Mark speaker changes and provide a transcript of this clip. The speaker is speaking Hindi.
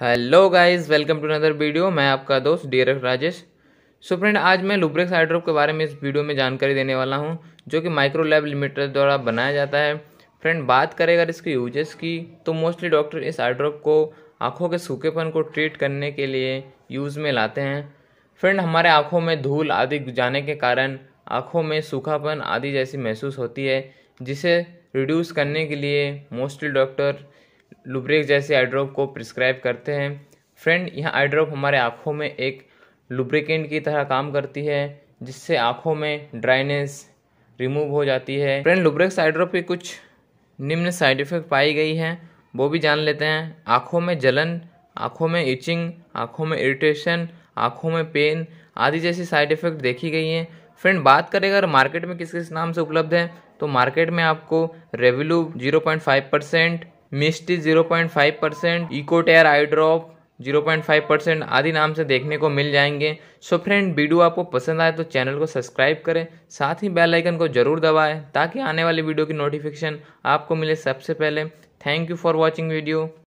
Speaker 1: hello guys welcome to another video मैं आपका दोस्त डी राजेश सो फ्रेंड आज मैं लुब्रिक्स हाइड्रोप के बारे में इस वीडियो में जानकारी देने वाला हूं जो कि माइक्रो लैब लिमिटेड द्वारा बनाया जाता है फ्रेंड बात करें अगर इसके यूजेस की तो मोस्टली डॉक्टर इस हाइड्रोप को आँखों के सूखेपन को ट्रीट करने के लिए यूज़ में लाते हैं फ्रेंड हमारे आँखों में धूल आदि जाने के कारण आँखों में सूखापन आदि जैसी महसूस होती है जिसे रिड्यूस करने के लिए मोस्टली डॉक्टर लुब्रेक जैसे आई ड्रॉप को प्रिस्क्राइब करते हैं फ्रेंड यह आई ड्रॉप हमारे आँखों में एक लुब्रिकेंट की तरह काम करती है जिससे आँखों में ड्राइनेस रिमूव हो जाती है फ्रेंड लुब्रेक्स आई ड्रॉप की कुछ निम्न साइड इफेक्ट पाई गई हैं वो भी जान लेते हैं आँखों में जलन आँखों में इचिंग आँखों में इरिटेशन आँखों में पेन आदि जैसी साइड इफेक्ट देखी गई हैं फ्रेंड बात करें अगर मार्केट में किस किस नाम से उपलब्ध है तो मार्केट में आपको रेवलू जीरो पॉइंट फाइव परसेंट मिस्टी जीरो पॉइंट फाइव परसेंट इकोटेयर eye drop zero point five percent आदि नाम से देखने को मिल जाएंगे सो फ्रेंड वीडियो आपको पसंद आए तो चैनल को सब्सक्राइब करें साथ ही बेल आइकन को जरूर दबाएं ताकि आने वाली वीडियो की नोटिफिकेशन आपको मिले सबसे पहले thank you for watching video